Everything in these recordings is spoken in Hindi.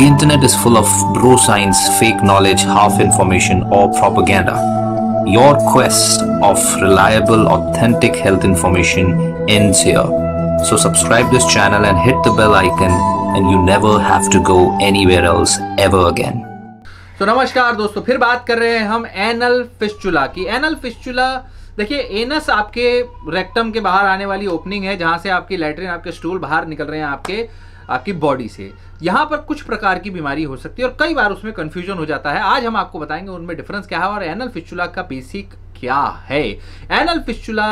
The internet is full of bro science, fake knowledge, half information, or propaganda. Your quest of reliable, authentic health information ends here. So subscribe this channel and hit the bell icon and you never have to go anywhere else ever again. तो so, नमस्कार दोस्तों फिर बात कर रहे हैं हम एनल फिस्चुला की एनल फिस्चुला देखिए एनस आपके रेक्टम के बाहर आने वाली ओपनिंग है जहां से आपकी लेटरिन आपके स्टूल बाहर निकल रहे हैं आपके आपकी बॉडी से यहाँ पर कुछ प्रकार की बीमारी हो सकती है और कई बार उसमें कन्फ्यूजन हो जाता है आज हम आपको बताएंगे उनमें डिफरेंस क्या है और एनल फिस्चुला का बेसिक क्या है एनल फिस्चुला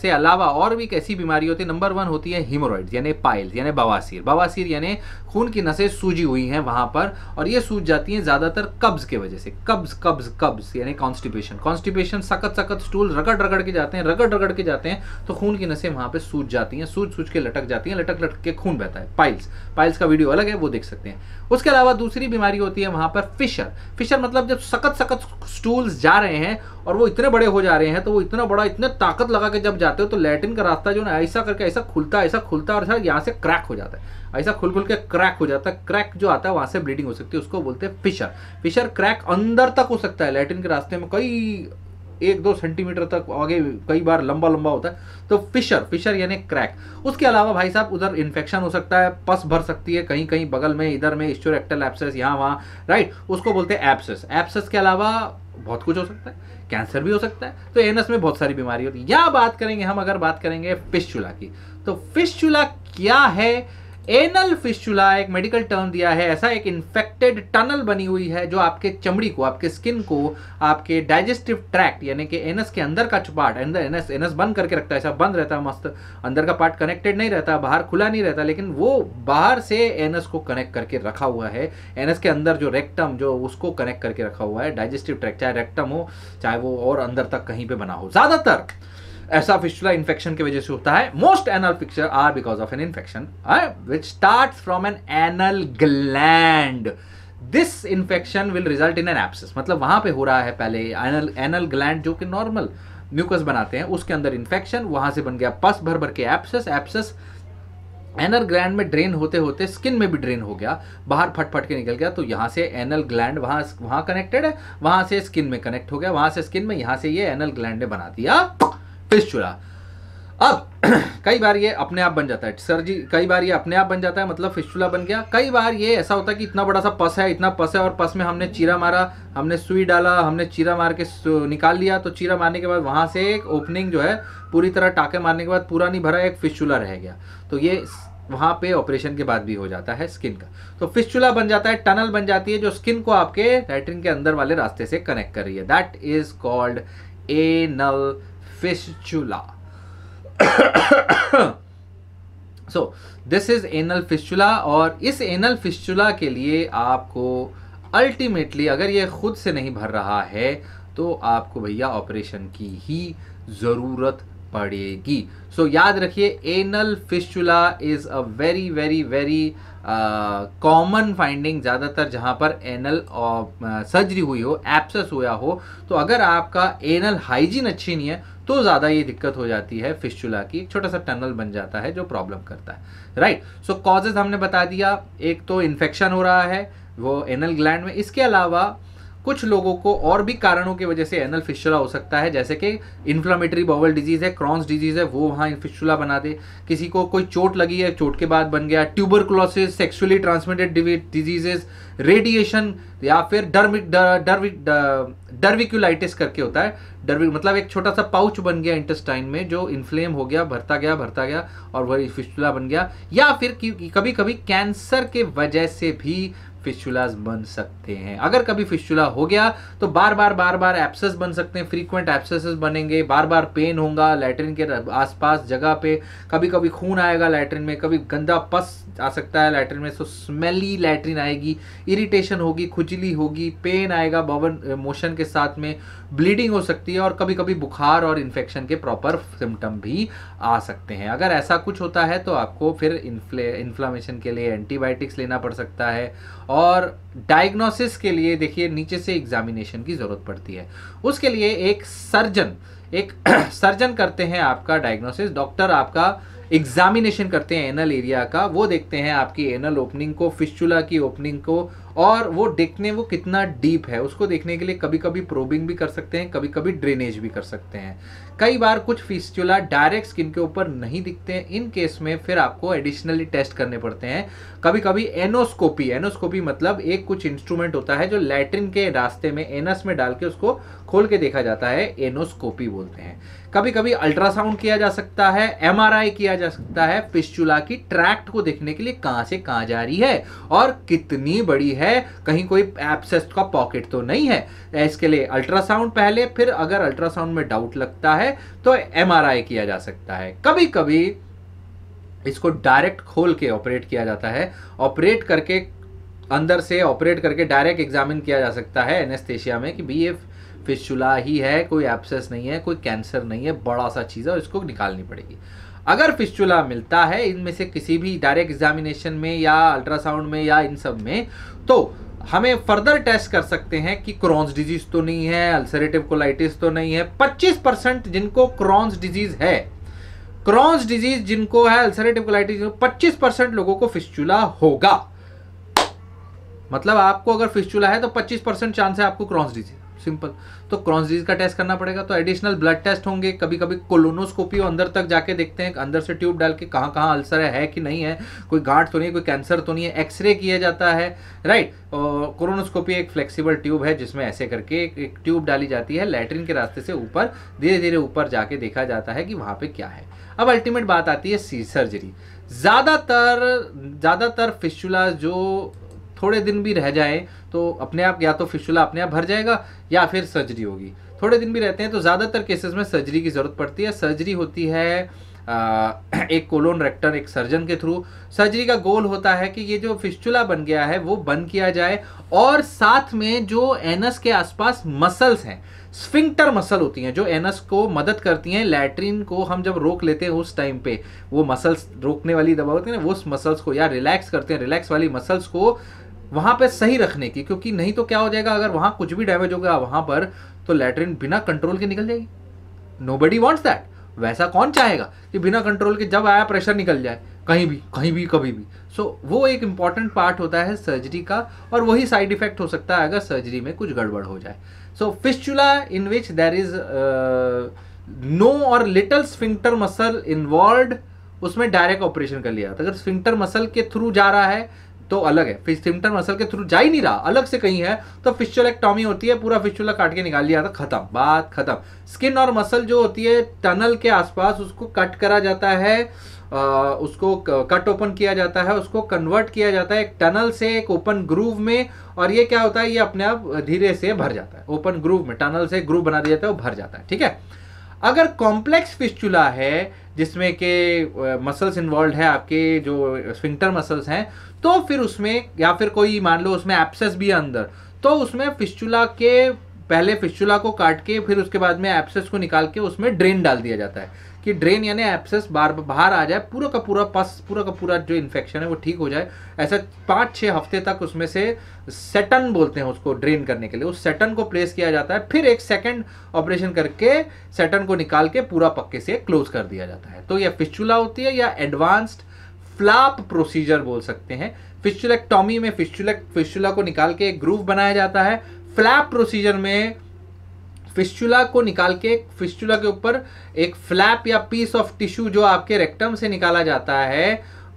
से अलावा और भी कैसी बीमारी होती है नंबर वन होती है हिमोरॉइड यानी पाइल्स यानी बवासीर बवासीर यानी खून की नसें सूजी हुई हैं वहाँ पर और ये सूज जाती हैं ज़्यादातर कब्ज़ के वजह से कब्ज़ कब्ज़ कब्ज़ यानी कॉन्स्टिपेशन कॉन्स्टिपेशन सकत सकत स्टूल रगड़ रगड़ के जाते हैं रगड़ रगड़ के जाते हैं तो खून की नसें वहाँ पर सूज जाती हैं सूज सूज के लटक जाती हैं लटक लटक के खून बहता है पाइल्स पाइल्स का वीडियो अलग है वो देख सकते हैं उसके अलावा दूसरी बीमारी होती है वहाँ पर फिशर फिशर मतलब जब सकत सकत स्टूल्स जा रहे हैं और वो इतने बड़े हो जा रहे हैं तो वो इतना बड़ा इतने ताकत लगा के जब जाते हो तो लैटिन का रास्ता जो ना ऐसा करके ऐसा खुलता ऐसा खुलता और सर यहाँ से क्रैक हो जाता है ऐसा खुल खुल के क्रैक हो जाता है क्रैक जो आता है वहां से ब्लीडिंग हो सकती है उसको बोलते हैं फिशर फिशर क्रैक अंदर तक हो सकता है लेटरिन के रास्ते में कई एक दो सेंटीमीटर तक आगे कई बार लंबा लंबा होता है तो फिशर फिशर यानी क्रैक उसके अलावा भाई साहब उधर इन्फेक्शन हो सकता है पस भर सकती है कहीं कहीं बगल में इधर में स्टोरेक्टल एप्सेस यहाँ वहाँ राइट उसको बोलते हैं एप्सेस एप्सेस के अलावा बहुत कुछ हो सकता है कैंसर भी हो सकता है तो एनस में बहुत सारी बीमारी होती है या बात करेंगे हम अगर बात करेंगे फिश की तो फिश चूला क्या है एनल फिशुला एक मेडिकल टर्म दिया है ऐसा एक इन्फेक्टेड टनल बनी हुई है जो आपके चमड़ी को आपके स्किन को आपके डाइजेस्टिव ट्रैक्ट यानी कि एनस के अंदर का पार्ट अंदर एनस एनस बंद करके रखता है ऐसा बंद रहता है मस्त अंदर का पार्ट कनेक्टेड नहीं रहता बाहर खुला नहीं रहता लेकिन वो बाहर से एनस को कनेक्ट करके रखा हुआ है एनस के अंदर जो रेक्टम जो उसको कनेक्ट करके रखा हुआ है डाइजेस्टिव ट्रैक चाहे रेक्टम हो चाहे वो और अंदर तक कहीं पर बना हो ज़्यादातर ऐसा फिस्टुला इन्फेक्शन की वजह से होता है most anal fistula are because of an infection which start from an anal gland this infection will result in an abscess मतलब वहां पे हो रहा है पहले एनल एनल ग्लैंड जो कि नॉर्मल म्यूकस बनाते हैं उसके अंदर इन्फेक्शन वहां से बन गया पस भर भर के एप्सिस एप्सिस एनल ग्लैंड में ड्रेन होते होते स्किन में भी ड्रेन हो गया बाहर फट फट के निकल गया तो यहाँ से एनल ग्लैंड वहाँ वहाँ कनेक्टेड है वहाँ से स्किन में कनेक्ट हो गया वहाँ से स्किन में यहाँ से ये एनल ग्लैंड ने बना दिया फिस्चुला अब कई बार ये अपने आप बन जाता है सर जी कई बार ये अपने आप बन जाता है मतलब फिस्चुला बन गया कई बार ये ऐसा होता है कि इतना बड़ा सा पस है इतना पस है और पस में हमने चीरा मारा हमने सुई डाला हमने चीरा मार के निकाल लिया तो चीरा मारने के बाद वहाँ से एक ओपनिंग जो है पूरी तरह टाके मारने के बाद पूरा नहीं भरा एक फिस्चुला रह गया तो ये वहाँ पे ऑपरेशन के बाद भी हो जाता है स्किन का तो फिस्चुला बन जाता है टनल बन जाती है जो स्किन को आपके लेटरिन के अंदर वाले रास्ते से कनेक्ट कर रही है that is called anal fistula. So this is anal fistula और इस एनल फिस्चुला के लिए आपको अल्टीमेटली अगर ये खुद से नहीं भर रहा है तो आपको भैया ऑपरेशन की ही ज़रूरत पड़ेगी सो so, याद रखिए anal fistula is a very very very common finding ज़्यादातर जहाँ पर एनल सर्जरी uh, हुई हो एप्सस हुआ हो तो अगर आपका एनल हाइजीन अच्छी नहीं है तो ज़्यादा ये दिक्कत हो जाती है फिशुला की छोटा सा टनल बन जाता है जो प्रॉब्लम करता है राइट सो कॉजेज हमने बता दिया एक तो इन्फेक्शन हो रहा है वो एनल ग्लैंड में इसके अलावा कुछ लोगों को और भी कारणों की वजह से एनल फिशुला हो सकता है जैसे कि इन्फ्लामेटरी बॉबल डिजीज़ है क्रॉन्स डिजीज़ है वो वहाँ फिशुला बना दे किसी को कोई चोट लगी है चोट के बाद बन गया tuberculosis sexually transmitted diseases radiation या फिर डर्मिक डर्मिक डर्विक्यूलाइटिस करके होता है डर्विक मतलब एक छोटा सा पाउच बन गया इंटेस्टाइन में जो इन्फ्लेम हो गया भरता गया भरता गया और वही फिस्टुला बन गया या फिर कभी कभी कैंसर के वजह से भी फिस्चुलाज बन सकते हैं अगर कभी फिस्चुला हो गया तो बार बार बार बार एप्सेस बन सकते हैं फ्रीक्वेंट एप्सेसेस बनेंगे बार बार पेन होगा लेटरिन के आसपास जगह पे कभी कभी खून आएगा लेटरिन में कभी गंदा पस आ सकता है लेटरिन में सो स्मेली लेटरिन आएगी इरिटेशन होगी खुजली होगी पेन आएगा बवन मोशन के साथ में ब्लीडिंग हो सकती है और कभी कभी बुखार और इन्फेक्शन के प्रॉपर सिम्टम भी आ सकते हैं अगर ऐसा कुछ होता है तो आपको फिर इन्फ्लामेशन के लिए एंटीबायोटिक्स लेना पड़ सकता है और डायग्नोसिस के लिए देखिए नीचे से एग्जामिनेशन की ज़रूरत पड़ती है उसके लिए एक सर्जन एक सर्जन करते हैं आपका डायग्नोसिस डॉक्टर आपका एग्जामिनेशन करते हैं एनल एरिया का वो देखते हैं आपकी एनल ओपनिंग को फिस्चुला की ओपनिंग को और वो देखने वो कितना डीप है उसको देखने के लिए कभी कभी प्रोबिंग भी कर सकते हैं कभी कभी ड्रेनेज भी कर सकते हैं कई बार कुछ फिस्चुला डायरेक्ट स्किन के ऊपर नहीं दिखते हैं इन केस में फिर आपको एडिशनली टेस्ट करने पड़ते हैं कभी कभी एनोस्कोपी एनोस्कोपी मतलब एक कुछ इंस्ट्रूमेंट होता है जो लैटरिन के रास्ते में एनस में डाल के उसको खोल के देखा जाता है एनोस्कोपी बोलते हैं कभी कभी अल्ट्रासाउंड किया जा सकता है एम किया जा सकता है फिस्चुला की ट्रैक्ट को देखने के लिए कहाँ से कहाँ जा रही है और कितनी बड़ी है है कहीं कोई एप्सेस्ट का पॉकेट तो नहीं है इसके लिए अल्ट्रासाउंड पहले फिर अगर अल्ट्रासाउंड में डाउट लगता है तो एम किया जा सकता है कभी कभी इसको डायरेक्ट खोल के ऑपरेट किया जाता है ऑपरेट करके अंदर से ऑपरेट करके डायरेक्ट एग्जामिन किया जा सकता है एनेस्थेशिया में कि भी ये फिशुला ही है कोई एप्सेस नहीं है कोई कैंसर नहीं है बड़ा सा चीज़ है और इसको निकालनी पड़ेगी अगर फिस्चुला मिलता है इनमें से किसी भी डायरेक्ट एग्जामिनेशन में या अल्ट्रासाउंड में या इन सब में तो हमें फर्दर टेस्ट कर सकते हैं कि क्रॉन्स डिजीज तो नहीं है अल्सरेटिव कोलाइटिस तो नहीं है 25 परसेंट जिनको क्रॉन्स डिजीज है क्रॉन्स डिजीज जिनको है अल्सरेटिव कोलाइटिस पच्चीस परसेंट लोगों को फिस्चुला होगा मतलब आपको अगर फिस्चुला है तो 25 परसेंट चांस है आपको क्रॉन्स डिजीज सिंपल तो क्रॉन्स डिजीज का टेस्ट करना पड़ेगा तो एडिशनल ब्लड टेस्ट होंगे कभी कभी कोलोनोस्कोपी अंदर तक जाके देखते हैं अंदर से ट्यूब डाल के कहाँ कहाँ अल्सर है, है कि नहीं है कोई गांठ तो नहीं है कोई कैंसर तो नहीं है एक्सरे किया जाता है राइट कोरोनोस्कोपी एक फ्लेक्सीबल ट्यूब है जिसमें ऐसे करके एक, एक ट्यूब डाली जाती है लेटरिन के रास्ते से ऊपर धीरे धीरे ऊपर जाके देखा जाता है कि वहाँ पर क्या है अब अल्टीमेट बात आती है सी सर्जरी ज़्यादातर ज़्यादातर फिस्चुला जो थोड़े दिन भी रह जाए तो अपने आप या तो फिशुला अपने आप भर जाएगा या फिर सर्जरी होगी थोड़े दिन भी रहते हैं तो ज़्यादातर केसेस में सर्जरी की ज़रूरत पड़ती है सर्जरी होती है एक कोलोन रेक्टर एक सर्जन के थ्रू सर्जरी का गोल होता है कि ये जो फिस्चुला बन गया है वो बंद किया जाए और साथ में जो एनस के आसपास मसल्स हैं स्फिंक्टर मसल होती हैं जो एनस को मदद करती हैं लैट्रिन को हम जब रोक लेते हैं उस टाइम पे वो मसल्स रोकने वाली दवा होती है ना वो मसल्स को या रिलैक्स करते हैं रिलैक्स वाली मसल्स को वहां पे सही रखने की क्योंकि नहीं तो क्या हो जाएगा अगर वहां कुछ भी डैमेज हो गया वहां पर तो लेटरिन बिना कंट्रोल के निकल जाएगी नो बडी वॉन्ट्स दैट वैसा कौन चाहेगा कि बिना कंट्रोल के जब आया प्रेशर निकल जाए कहीं भी कहीं भी कभी भी सो so, वो एक इंपॉर्टेंट पार्ट होता है सर्जरी का और वही साइड इफेक्ट हो सकता है अगर सर्जरी में कुछ गड़बड़ हो जाए so fistula in which there is no or little sphincter muscle involve उसमें डायरेक्ट ऑपरेशन कर लिया जाता है अगर स्फिंक्टर मसल के थ्रू जा रहा है तो अलग है फिस्टिमटन मसल के थ्रू जा ही नहीं रहा अलग से कहीं है तो टॉमी होती है पूरा फिस्चुला काट के निकाल लिया था खत्म बात खत्म स्किन और मसल जो होती है टनल के आसपास उसको कट करा जाता है आ, उसको कट ओपन किया जाता है उसको कन्वर्ट किया जाता है एक टनल से एक ओपन ग्रूव में और ये क्या होता है ये अपने आप धीरे से भर जाता है ओपन ग्रूव में टनल से ग्रूव बना दिया जाता है वो भर जाता है ठीक है अगर कॉम्प्लेक्स फिस्चुला है जिसमें के मसल्स इन्वॉल्व है आपके जो स्विंटर मसल्स हैं तो फिर उसमें या फिर कोई मान लो उसमें एप्सेस भी है अंदर तो उसमें फिस्चुला के पहले फिस्चुला को काट के फिर उसके बाद में एप्सेस को निकाल के उसमें ड्रेन डाल दिया जाता है कि ड्रेन यानी एप्सेस बार बाहर आ जाए पूरा का पूरा पस पूरा का पूरा जो इन्फेक्शन है वो ठीक हो जाए ऐसा पाँच छः हफ्ते तक उसमें से सेटन बोलते हैं उसको ड्रेन करने के लिए उस सेटन को प्लेस किया जाता है फिर एक सेकेंड ऑपरेशन करके सेटन को निकाल के पूरा पक्के से क्लोज कर दिया जाता है तो यह फिस्चूला होती है या एडवांस्ड फ्लाप प्रोसीजर बोल सकते हैं फिस्चुलेक्टॉमी में फिस्चुलेक फिस्चुला को निकाल के एक ग्रूव बनाया जाता है फ्लैप प्रोसीजर में फिस्चुला को निकाल के फिस्चुला के ऊपर एक फ्लैप या पीस ऑफ टिश्यू जो आपके रेक्टम से निकाला जाता है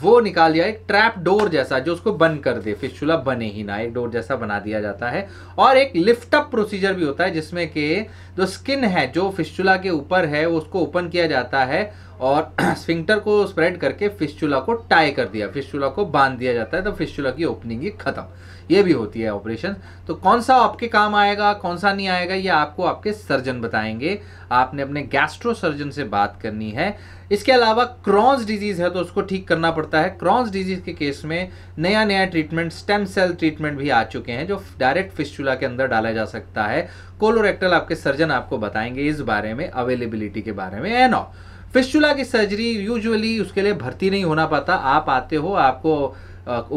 वो निकाल दिया एक ट्रैप डोर जैसा जो उसको बंद कर दे फिस्चुला बने ही ना एक डोर जैसा बना दिया जाता है और एक लिफ्टअप प्रोसीजर भी होता है जिसमें के जो स्किन है जो फिस्चुला के ऊपर है उसको ओपन किया जाता है और स्फिंक्टर को स्प्रेड करके फिस्चुला को टाई कर दिया फिस्चुला को बांध दिया जाता है तो फिस्चुला की ओपनिंग ही खत्म ये भी होती है ऑपरेशन तो कौन सा आपके काम आएगा कौन सा नहीं आएगा ये आपको आपके सर्जन बताएंगे आपने अपने गैस्ट्रो सर्जन से बात करनी है इसके अलावा क्रॉन्स डिजीज़ है तो उसको ठीक करना पड़ता है क्रॉन्स डिजीज़ के केस में नया नया ट्रीटमेंट स्टेम सेल ट्रीटमेंट भी आ चुके हैं जो डायरेक्ट फिस्चुला के अंदर डाला जा सकता है कोलोरेक्टल आपके सर्जन आपको बताएंगे इस बारे में अवेलेबिलिटी के बारे में एनऑफ फिस्चुला की सर्जरी यूजुअली उसके लिए भर्ती नहीं होना पाता आप आते हो आपको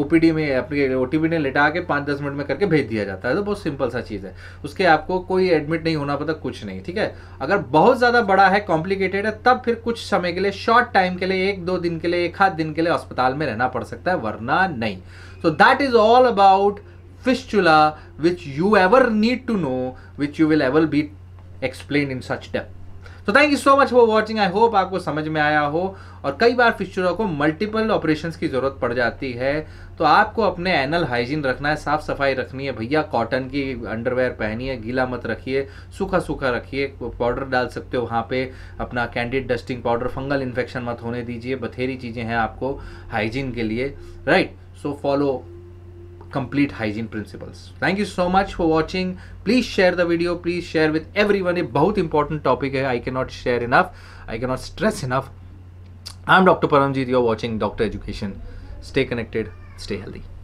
ओपीडी में अपने टी ने लेटा के पाँच दस मिनट में करके भेज दिया जाता है तो बहुत सिंपल सा चीज़ है उसके आपको कोई एडमिट नहीं होना पता कुछ नहीं ठीक है अगर बहुत ज़्यादा बड़ा है कॉम्प्लिकेटेड है तब फिर कुछ समय के लिए शॉर्ट टाइम के लिए एक दो दिन के लिए एक आध दिन के लिए अस्पताल में रहना पड़ सकता है वरना नहीं so that is all about fistula which you ever need to know which you will ever be explain in such depth तो thank you so much for watching I hope आपको समझ में आया हो और कई बार फिशरों को मल्टीपल ऑपरेशन की ज़रूरत पड़ जाती है तो आपको अपने एनल हाइजीन रखना है साफ़ सफाई रखनी है भैया कॉटन की अंडरवेयर पहनिए गीला मत रखिए सूखा सूखा रखिए पाउडर डाल सकते हो वहाँ पे अपना Candid dusting powder fungal infection मत होने दीजिए बथेरी चीज़ें हैं आपको हाइजीन के लिए right so follow complete hygiene principles thank you so much for watching please share the video please share with everyone a very important topic i cannot share enough i cannot stress enough i'm dr paramjit you're watching dr education stay connected stay healthy